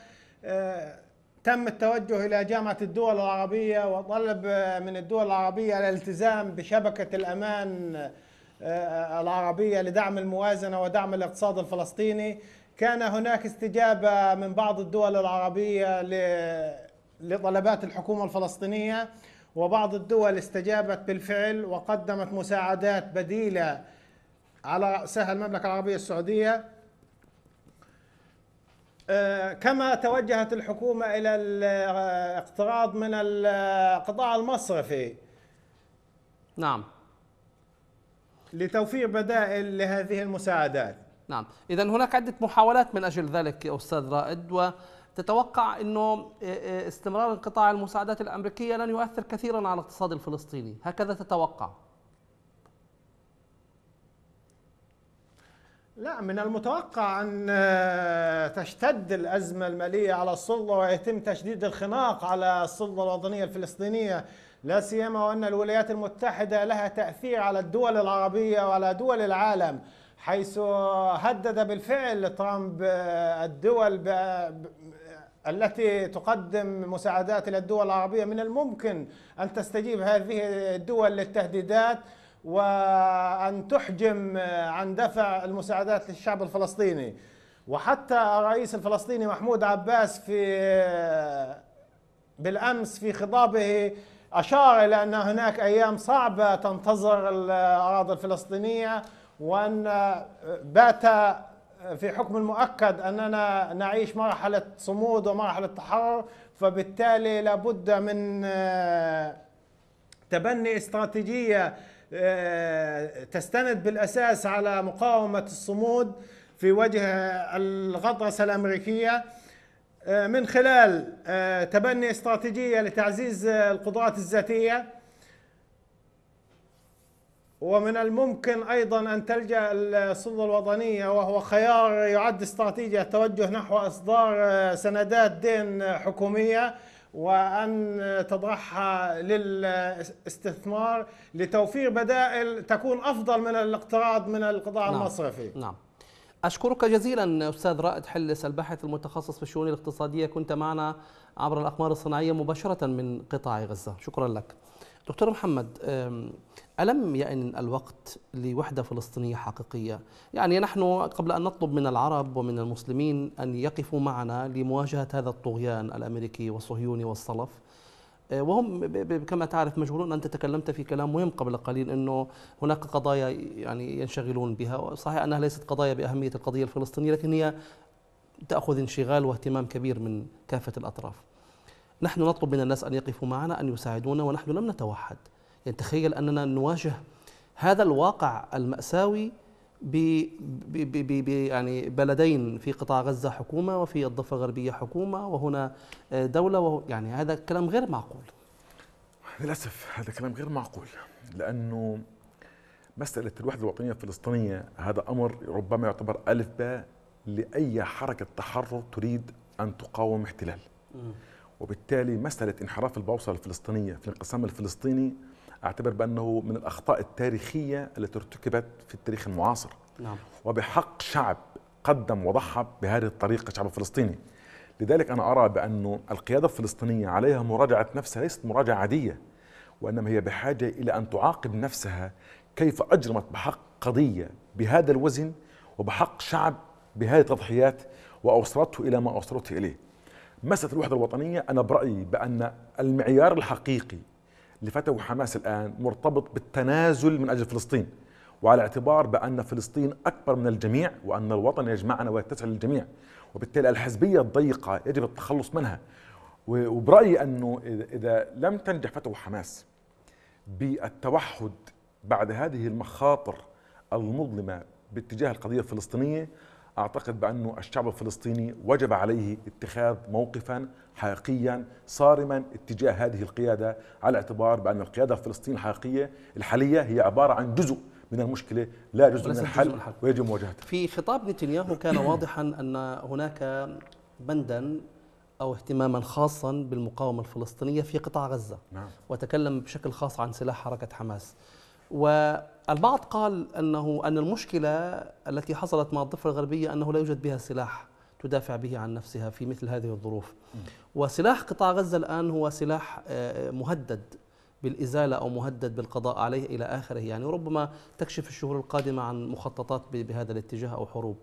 تم التوجه إلى جامعة الدول العربية وطلب من الدول العربية الالتزام بشبكة الأمان آه، العربية لدعم الموازنة ودعم الاقتصاد الفلسطيني كان هناك استجابة من بعض الدول العربية لطلبات الحكومة الفلسطينية وبعض الدول استجابت بالفعل وقدمت مساعدات بديلة على رأسها المملكة العربية السعودية آه، كما توجهت الحكومة إلى الاقتراض من القطاع المصرفي نعم لتوفير بدائل لهذه المساعدات نعم إذا هناك عدة محاولات من أجل ذلك يا أستاذ رائد وتتوقع أنه آه، آه، استمرار انقطاع المساعدات الأمريكية لن يؤثر كثيرا على الاقتصاد الفلسطيني هكذا تتوقع لا من المتوقع أن آه، تشتد الأزمة المالية على السلطة ويتم تشديد الخناق على السلطة الوطنية الفلسطينية لا سيما وأن الولايات المتحدة لها تأثير على الدول العربية وعلى دول العالم حيث هدد بالفعل ترامب الدول ب... التي تقدم مساعدات إلى الدول العربية من الممكن أن تستجيب هذه الدول للتهديدات وأن تحجم عن دفع المساعدات للشعب الفلسطيني وحتى الرئيس الفلسطيني محمود عباس في بالأمس في خطابه أشار إلى أن هناك أيام صعبة تنتظر الأراضي الفلسطينية وأن بات في حكم المؤكد أننا نعيش مرحلة صمود ومرحلة تحرر فبالتالي لابد من تبني استراتيجية آه، تستند بالأساس على مقاومة الصمود في وجه الغطرسة الأمريكية آه، من خلال آه، تبني استراتيجيه لتعزيز آه، القدرات الذاتيه ومن الممكن ايضا ان تلجا السلطه الوطنيه وهو خيار يعد استراتيجيه التوجه نحو اصدار سندات دين حكوميه وان تطرحها للاستثمار لتوفير بدائل تكون افضل من الاقتراض من القطاع نعم. المصرفي نعم أشكرك جزيلا أستاذ رائد حلس الباحث المتخصص في الشؤون الاقتصادية كنت معنا عبر الأقمار الصناعية مباشرة من قطاع غزة شكرا لك دكتور محمد ألم يأن الوقت لوحدة فلسطينية حقيقية؟ يعني نحن قبل أن نطلب من العرب ومن المسلمين أن يقفوا معنا لمواجهة هذا الطغيان الأمريكي والصهيوني والصلف وهم كما تعرف مشغولون أنت تكلمت في كلام مهم قبل قليل أنه هناك قضايا يعني ينشغلون بها صحيح أنها ليست قضايا بأهمية القضية الفلسطينية لكن هي تأخذ انشغال واهتمام كبير من كافة الأطراف نحن نطلب من الناس أن يقفوا معنا أن يساعدونا ونحن لم نتوحد يعني تخيل أننا نواجه هذا الواقع المأساوي ب يعني بلدين في قطاع غزة حكومة وفي الضفة الغربية حكومة وهنا آه، دولة يعني هذا كلام غير معقول للأسف هذا كلام غير معقول لأنه مسألة الوحدة الوطنية الفلسطينية هذا أمر ربما يعتبر ألف باء لأي حركة تحرر تريد أن تقاوم احتلال وبالتالي مسألة انحراف البوصلة الفلسطينية في الانقسام الفلسطيني اعتبر بانه من الاخطاء التاريخيه التي ارتكبت في التاريخ المعاصر نعم. وبحق شعب قدم وضحى بهذه الطريقه الشعب الفلسطيني لذلك انا ارى بانه القياده الفلسطينيه عليها مراجعه نفسها ليست مراجعه عاديه وانما هي بحاجه الى ان تعاقب نفسها كيف اجرمت بحق قضيه بهذا الوزن وبحق شعب بهذه التضحيات واوصلته الى ما اوصلته اليه. مساله الوحده الوطنيه انا برايي بان المعيار الحقيقي لفتح وحماس الآن مرتبط بالتنازل من أجل فلسطين وعلى اعتبار بأن فلسطين أكبر من الجميع وأن الوطن يجمعنا ويتسع للجميع وبالتالي الحزبية الضيقة يجب التخلص منها وبرأيي أنه إذا لم تنجح فتح حماس بالتوحد بعد هذه المخاطر المظلمة باتجاه القضية الفلسطينية أعتقد بأن الشعب الفلسطيني وجب عليه اتخاذ موقفا حقيقيا صارما اتجاه هذه القيادة على اعتبار بأن القيادة الفلسطينية الحقيقية الحالية هي عبارة عن جزء من المشكلة لا جزء من الحل, الحل ويجب مواجهتها في خطاب نتنياهو كان واضحا أن هناك بندا أو اهتماما خاصا بالمقاومة الفلسطينية في قطاع غزة نعم. وتكلم بشكل خاص عن سلاح حركة حماس و البعض قال انه ان المشكله التي حصلت مع الضفه الغربيه انه لا يوجد بها سلاح تدافع به عن نفسها في مثل هذه الظروف. وسلاح قطاع غزه الان هو سلاح آه، مهدد بالازاله او مهدد بالقضاء عليه الى اخره يعني ربما تكشف الشهور القادمه عن مخططات بهذا الاتجاه او حروب.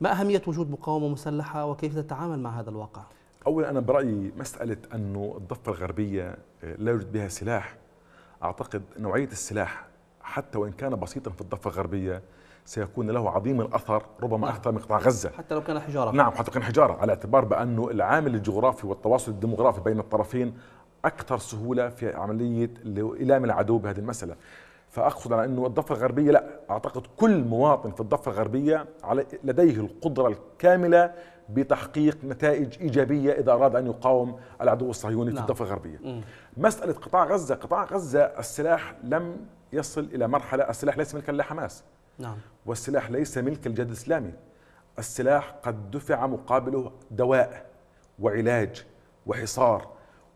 ما اهميه وجود مقاومه مسلحه وكيف تتعامل مع هذا الواقع؟ اولا انا برايي مساله انه الضفه الغربيه آه، لا يوجد بها سلاح اعتقد نوعيه السلاح حتى وان كان بسيطا في الضفه الغربيه سيكون له عظيم الاثر ربما نعم. اكثر من قطاع غزه حتى لو كان حجاره نعم حتى لو كان حجاره على اعتبار بانه العامل الجغرافي والتواصل الديموغرافي بين الطرفين اكثر سهوله في عمليه ايلام العدو بهذه المساله فاقصد على انه الضفه الغربيه لا اعتقد كل مواطن في الضفه الغربيه لديه القدره الكامله بتحقيق نتائج ايجابيه اذا اراد ان يقاوم العدو الصهيوني لا. في نعم. الضفه الغربيه. مم. مساله قطاع غزه، قطاع غزه السلاح لم يصل إلى مرحلة السلاح ليس ملكا لحماس نعم. والسلاح ليس ملك الجهاد الإسلامي السلاح قد دفع مقابله دواء وعلاج وحصار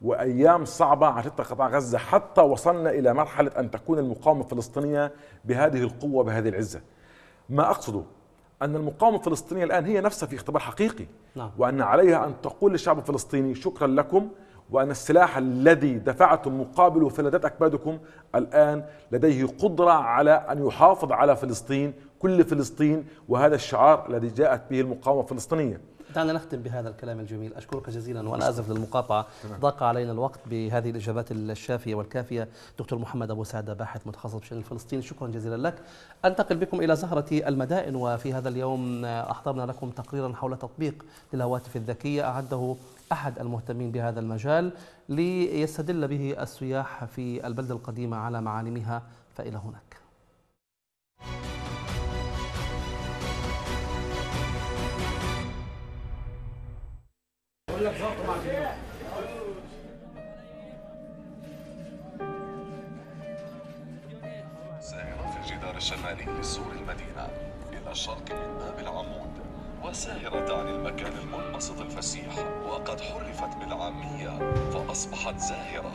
وايام صعبه عاشتها قطاع غزه حتى وصلنا الى مرحله ان تكون المقاومه الفلسطينيه بهذه القوه بهذه العزه. ما اقصده ان المقاومه الفلسطينيه الان هي نفسها في اختبار حقيقي نعم. وان عليها ان تقول للشعب الفلسطيني شكرا لكم وأن السلاح الذي دفعتم مقابله فلذات أكبادكم الآن لديه قدرة على أن يحافظ على فلسطين كل فلسطين وهذا الشعار الذي جاءت به المقاومة الفلسطينية دعنا نختم بهذا الكلام الجميل أشكرك جزيلا وأنا أسف للمقاطعة ضاق علينا الوقت بهذه الإجابات الشافية والكافية دكتور محمد أبو سعدة باحث متخصص بشأن الفلسطيني شكرا جزيلا لك أنتقل بكم إلى زهرة المدائن وفي هذا اليوم أحضرنا لكم تقريرا حول تطبيق للهواتف الذكية أعده أحد المهتمين بهذا المجال ليستدل به السياح في البلدة القديمة على معالمها فإلى هناك سائر في الجدار الشمالي لسور المدينة إلى الشرق من باب العمود وسائرة عن المكان المنبسط الفسيح وقد حرفت بالعامية فأصبحت زاهرة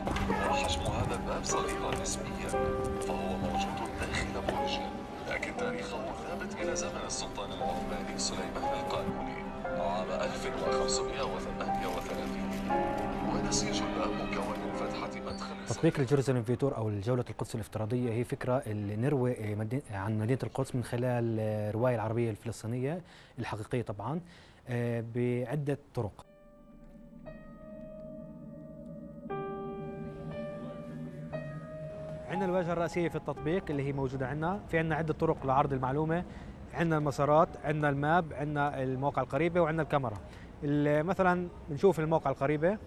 وحجم هذا الباب صغير نسبيا فهو موجود داخل برج لكن تاريخه ثابت إلى زمن السلطان العثماني سليمان القانوني عام 1538 ونسيج الباب مكون تطبيق الجيروزالم فيتور او الجوله القدس الافتراضيه هي فكره اللي نروي آه، آه، عن مدينه القدس من خلال الروايه آه، العربيه الفلسطينيه الحقيقيه طبعا بعده طرق عندنا الواجهه الرئيسيه في التطبيق اللي هي موجوده عندنا في عندنا عده طرق لعرض المعلومه عندنا المسارات عندنا الماب عندنا المواقع القريبه وعندنا الكاميرا مثلا بنشوف المواقع القريبه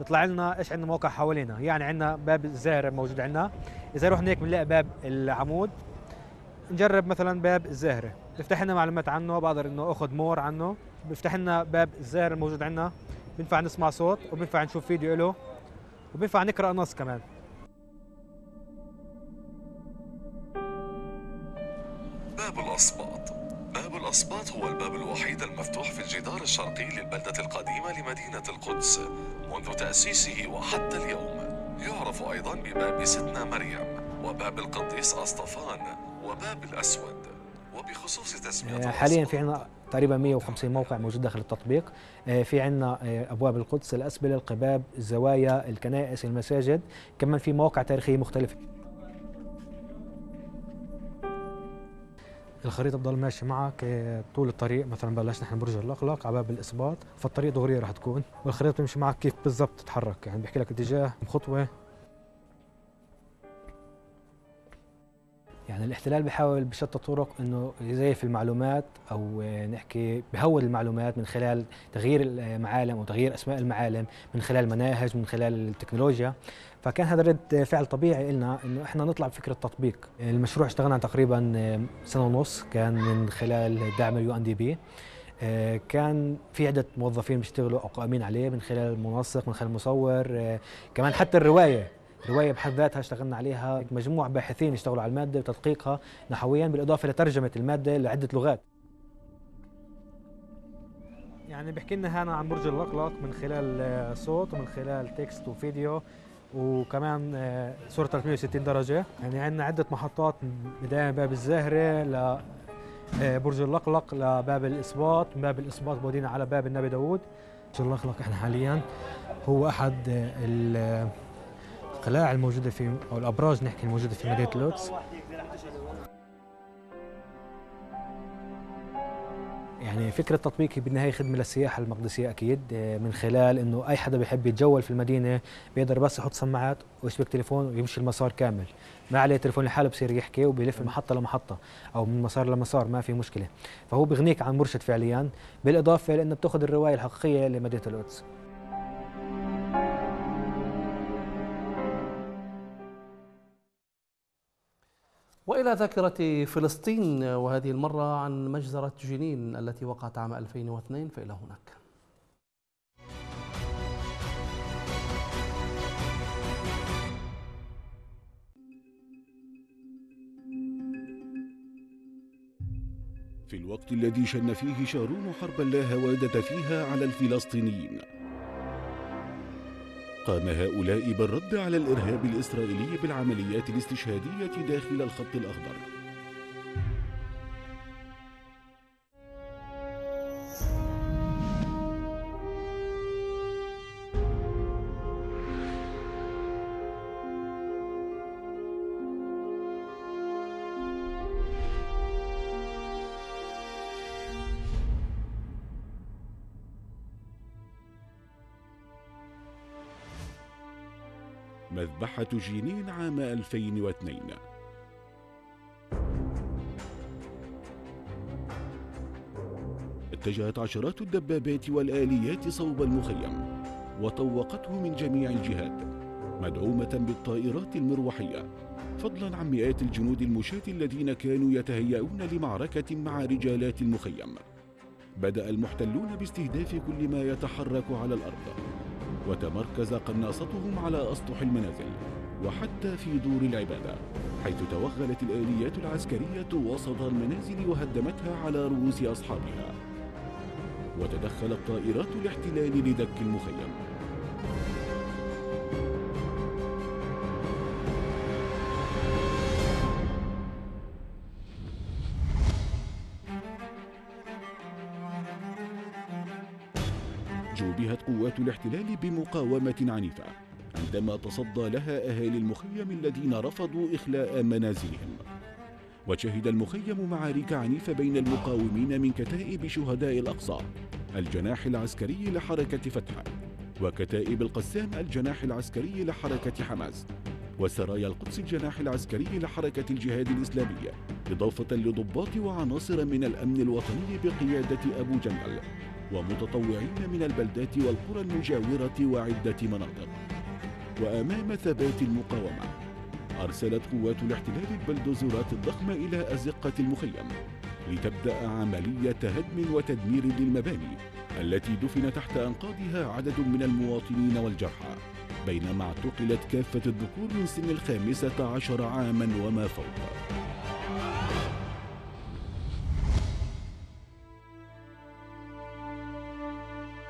بيطلع لنا ايش عندنا موقع حوالينا يعني عندنا باب الزاهر موجود عندنا اذا رحنا هيك بنلاقي باب العمود نجرب مثلا باب الزهرة بيفتح لنا معلومات عنه بقدر انه اخذ مور عنه بيفتح لنا باب الزهرة الموجود عندنا بينفع نسمع صوت وبينفع نشوف فيديو له وبينفع نقرا نص كمان باب الاصباط باب الأصباط هو الباب الوحيد المفتوح في الجدار الشرقي للبلدة القديمة لمدينة القدس منذ تأسيسه وحتى اليوم يعرف أيضا بباب ستنا مريم وباب القديس أسطفان وباب الأسود وبخصوص تسمية آه، حاليا في عنا تقريبا 150 موقع موجود داخل التطبيق آه، في عندنا آه، ابواب القدس الاسبله القباب الزوايا الكنائس المساجد كمان في مواقع تاريخيه مختلفه الخريطه بتضل ماشي معك آه، طول الطريق مثلا بلشنا احنا برج اللقلق على باب الاسباط فالطريق دغريه رح تكون والخريطه بتمشي معك كيف بالضبط تتحرك يعني بيحكي لك اتجاه خطوه يعني الاحتلال بيحاول بشتى الطرق انه يزيف المعلومات او نحكي بهول المعلومات من خلال تغيير المعالم وتغيير اسماء المعالم من خلال مناهج من خلال التكنولوجيا فكان هذا رد فعل طبيعي لنا انه احنا نطلع بفكره تطبيق المشروع اشتغلنا تقريبا سنه ونص كان من خلال دعم اليو ان دي بي كان في عدة موظفين بيشتغلوا أو قائمين عليه من خلال منسق من خلال مصور كمان حتى الرواية روايه بحد ذاتها اشتغلنا عليها مجموع باحثين اشتغلوا على الماده وتدقيقها نحويا بالاضافه لترجمه الماده لعده لغات يعني بحكي لنا هنا عن برج اللقلق من خلال آه، صوت ومن خلال تكست وفيديو وكمان آه، صورة 360 درجة يعني عندنا عدة محطات بداية من باب الزاهرة ل آه، برج اللقلق لباب الإسباط من باب الإسباط بودينا على باب النبي داوود برج اللقلق احنا حاليا هو أحد القلاع الموجوده في او الابراج نحكي الموجوده في مدينه لوتس يعني فكرة تطبيقي بالنهاية خدمة للسياحة المقدسية أكيد آه، من خلال إنه أي حدا بيحب يتجول في المدينة بيقدر بس يحط سماعات ويشبك تليفون ويمشي المسار كامل ما عليه تليفون لحاله بصير يحكي وبيلف محطة لمحطة أو من مسار لمسار ما في مشكلة فهو بغنيك عن مرشد فعليا بالإضافة لأنه بتاخذ الرواية الحقيقية لمدينة القدس إلى ذاكرة فلسطين وهذه المرة عن مجزرة جنين التي وقعت عام 2002 فإلى هناك في الوقت الذي شن فيه شارون حربا لا هوادة فيها على الفلسطينيين قام هؤلاء بالرد على الإرهاب الإسرائيلي بالعمليات الاستشهادية داخل الخط الأخضر مذبحة جنين عام 2002 اتجهت عشرات الدبابات والآليات صوب المخيم وطوقته من جميع الجهات مدعومة بالطائرات المروحية فضلا عن مئات الجنود المشاة الذين كانوا يتهيئون لمعركة مع رجالات المخيم بدأ المحتلون باستهداف كل ما يتحرك على الأرض وتمركز قناصتهم على أسطح المنازل وحتى في دور العبادة حيث توغلت الآليات العسكرية وسط المنازل وهدمتها على رؤوس أصحابها وتدخلت طائرات الاحتلال لدك المخيم الاحتلال بمقاومة عنيفة عندما تصدى لها أهالي المخيم الذين رفضوا إخلاء منازلهم وشهد المخيم معارك عنيفة بين المقاومين من كتائب شهداء الأقصى الجناح العسكري لحركة فتح وكتائب القسام الجناح العسكري لحركة حماس وسرايا القدس الجناح العسكري لحركة الجهاد الإسلامي إضافة لضباط وعناصر من الأمن الوطني بقيادة أبو جندل ومتطوعين من البلدات والقرى المجاورة وعدة مناطق وأمام ثبات المقاومة أرسلت قوات الاحتلال البلدوزرات الضخمة إلى أزقة المخيم لتبدأ عملية هدم وتدمير للمباني التي دفن تحت أنقاضها عدد من المواطنين والجرحى بينما اعتقلت كافة الذكور من سن الخامسة عشر عاما وما فوق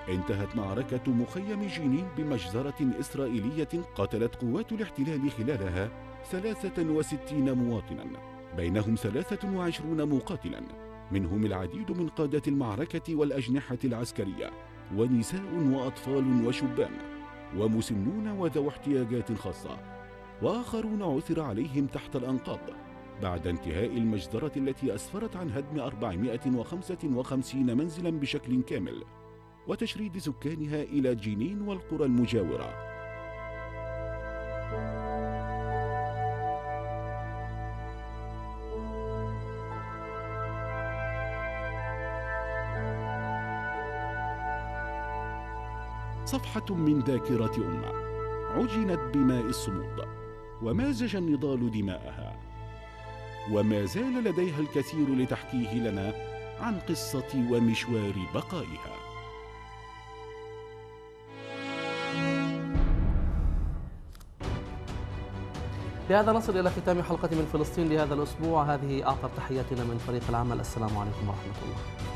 انتهت معركة مخيم جنين بمجزرة إسرائيلية قتلت قوات الاحتلال خلالها 63 مواطنا بينهم 23 مقاتلا منهم العديد من قادة المعركة والأجنحة العسكرية ونساء وأطفال وشبان ومسنون وذو احتياجات خاصة وآخرون عثر عليهم تحت الأنقاض بعد انتهاء المجزرة التي أسفرت عن هدم 455 منزلا بشكل كامل وتشريد سكانها إلى جنين والقرى المجاورة صفحة من ذاكرة أمة عجنت بماء الصمود ومازج النضال دماءها وما زال لديها الكثير لتحكيه لنا عن قصة ومشوار بقائها بهذا نصل إلى ختام حلقة من فلسطين لهذا الأسبوع هذه آخر تحياتنا من فريق العمل السلام عليكم ورحمة الله